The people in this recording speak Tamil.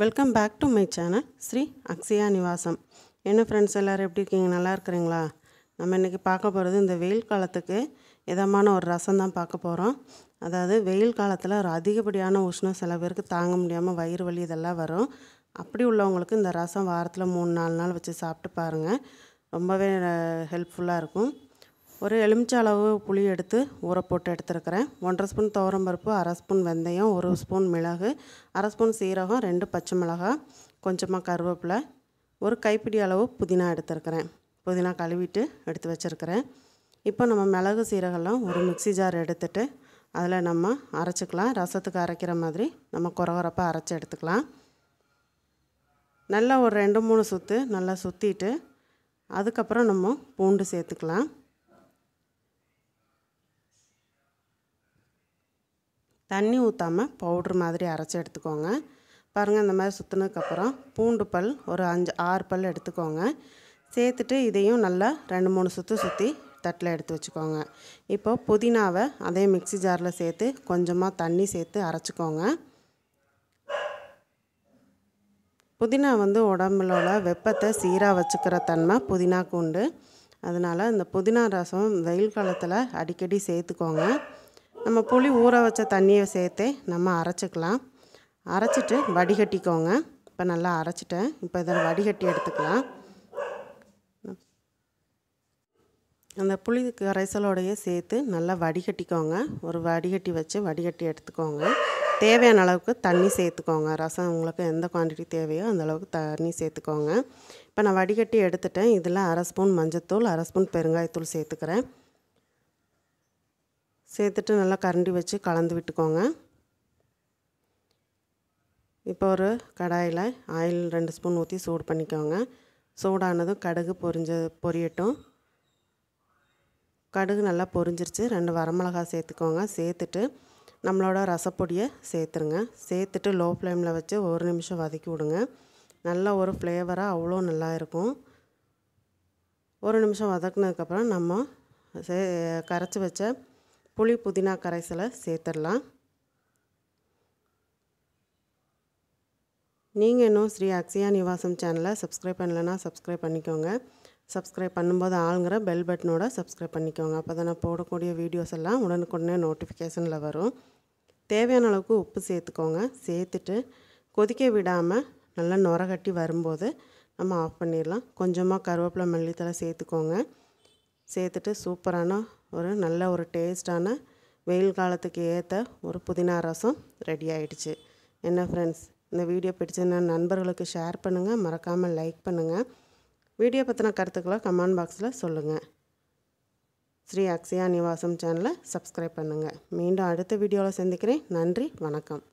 welcome back to my channel Sri Akshaya Nivasam என்ன ஃப்ரெண்ட்ஸ் எல்லோரும் எப்படி இருக்கீங்க நல்லா இருக்கிறீங்களா நம்ம இன்றைக்கி பார்க்க போகிறது இந்த வெயில் காலத்துக்கு இதமான ஒரு ரசம் தான் பார்க்க போகிறோம் அதாவது வெயில் காலத்தில் ஒரு அதிகப்படியான உஷ்ணம் சில பேருக்கு தாங்க முடியாமல் வயிறு வலி இதெல்லாம் வரும் அப்படி உள்ளவங்களுக்கு இந்த ரசம் வாரத்தில் மூணு நாலு நாள் வச்சு சாப்பிட்டு பாருங்கள் ரொம்பவே ஹெல்ப்ஃபுல்லாக இருக்கும் ஒரு எலுமிச்சை அளவு புளி எடுத்து ஊற போட்டு எடுத்துருக்கிறேன் ஒன்றரை ஸ்பூன் துவரம்பருப்பு அரை ஸ்பூன் வெந்தயம் ஒரு ஸ்பூன் மிளகு அரை ஸ்பூன் சீரகம் ரெண்டு பச்சை மிளகாய் கொஞ்சமாக கருவேப்பிலை ஒரு கைப்பிடி அளவு புதினா எடுத்துருக்கிறேன் புதினா கழுவிட்டு எடுத்து வச்சுருக்கிறேன் இப்போ நம்ம மிளகு சீரகம்லாம் ஒரு மிக்சி ஜார் எடுத்துட்டு அதில் நம்ம அரைச்சிக்கலாம் ரசத்துக்கு அரைக்கிற மாதிரி நம்ம குறகுறப்பாக அரைச்சி எடுத்துக்கலாம் நல்லா ஒரு ரெண்டு மூணு சுற்று நல்லா சுற்றிட்டு அதுக்கப்புறம் நம்ம பூண்டு சேர்த்துக்கலாம் தண்ணி ஊற்றாமல் பவுட்ரு மாதிரி அரைச்சி எடுத்துக்கோங்க பாருங்கள் இந்த மாதிரி சுற்றுனதுக்கப்புறம் பூண்டு பல் ஒரு அஞ்சு ஆறு பல் எடுத்துக்கோங்க சேர்த்துட்டு இதையும் நல்லா ரெண்டு மூணு சுற்று சுற்றி தட்டில் எடுத்து வச்சுக்கோங்க இப்போ புதினாவை அதே மிக்சி ஜாரில் சேர்த்து கொஞ்சமாக தண்ணி சேர்த்து அரைச்சிக்கோங்க புதினா வந்து உடம்புல உள்ள வெப்பத்தை சீராக வச்சுக்கிற தன்மை புதினாக்கு உண்டு அதனால் இந்த புதினா ரசம் வெயில் காலத்தில் அடிக்கடி சேர்த்துக்கோங்க நம்ம புளி ஊற வச்ச தண்ணியை சேர்த்து நம்ம அரைச்சிக்கலாம் அரைச்சிட்டு வடிகட்டிக்கோங்க இப்போ நல்லா அரைச்சிட்டேன் இப்போ இதை வடிகட்டி எடுத்துக்கலாம் அந்த புளி கரைசலோடைய சேர்த்து நல்லா வடிகட்டிக்கோங்க ஒரு வடிகட்டி வச்சு வடிகட்டி எடுத்துக்கோங்க தேவையான அளவுக்கு தண்ணி சேர்த்துக்கோங்க ரசம் உங்களுக்கு எந்த குவான்டிட்டி தேவையோ அந்த அளவுக்கு தண்ணி சேர்த்துக்கோங்க இப்போ நான் வடிகட்டி எடுத்துட்டேன் இதில் அரை ஸ்பூன் மஞ்சத்தூள் அரை ஸ்பூன் பெருங்காயத்தூள் சேர்த்துக்கிறேன் சேர்த்துட்டு நல்லா கரண்டி வச்சு கலந்து விட்டுக்கோங்க இப்போ ஒரு கடாயில் ஆயில் ரெண்டு ஸ்பூன் ஊற்றி சூடு பண்ணிக்கோங்க சூடானதும் கடுகு பொரிஞ்ச பொரியட்டும் கடுகு நல்லா பொரிஞ்சிருச்சு ரெண்டு வரமிளகாய் சேர்த்துக்கோங்க சேர்த்துட்டு நம்மளோட ரசப்பொடியை சேர்த்துருங்க சேர்த்துட்டு லோ ஃப்ளேமில் வச்சு ஒரு நிமிஷம் வதக்கி விடுங்க நல்ல ஒரு ஃப்ளேவராக அவ்வளோ நல்லா இருக்கும் ஒரு நிமிஷம் வதக்குனதுக்கப்புறம் நம்ம சே கரைச்சி வச்ச புளி புதினா கரைசலை சேர்த்துடலாம் நீங்கள் இன்னும் ஸ்ரீ அக்ஸியா நிவாசம் சேனலை சப்ஸ்கிரைப் பண்ணலைன்னா சப்ஸ்கிரைப் பண்ணிக்கோங்க சப்ஸ்கிரைப் பண்ணும்போது ஆளுங்கிற பெல் பட்டனோட சப்ஸ்கிரைப் பண்ணிக்கோங்க அப்போ தான் நான் போடக்கூடிய வீடியோஸ் எல்லாம் உடனுக்குடனே நோட்டிஃபிகேஷனில் வரும் தேவையான அளவுக்கு உப்பு சேர்த்துக்கோங்க சேர்த்துட்டு கொதிக்க விடாமல் நல்லா நுர கட்டி வரும்போது நம்ம ஆஃப் பண்ணிடலாம் கொஞ்சமாக கருவேப்பிலை மல்லித்தலை சேர்த்துக்கோங்க சேர்த்துட்டு சூப்பரான ஒரு நல்ல ஒரு டேஸ்டான வெயில் காலத்துக்கு ஏற்ற ஒரு புதினா ரசம் ரெடி ஆகிடுச்சு என்ன ஃப்ரெண்ட்ஸ் இந்த வீடியோ பிடிச்சதுன்னா நண்பர்களுக்கு ஷேர் பண்ணுங்கள் மறக்காமல் லைக் பண்ணுங்கள் வீடியோ பற்றின கருத்துக்களை கமெண்ட் பாக்ஸில் சொல்லுங்கள் ஸ்ரீ அக்ஷயா நிவாசம் சேனலை சப்ஸ்கிரைப் பண்ணுங்கள் மீண்டும் அடுத்த வீடியோவில் சந்திக்கிறேன் நன்றி வணக்கம்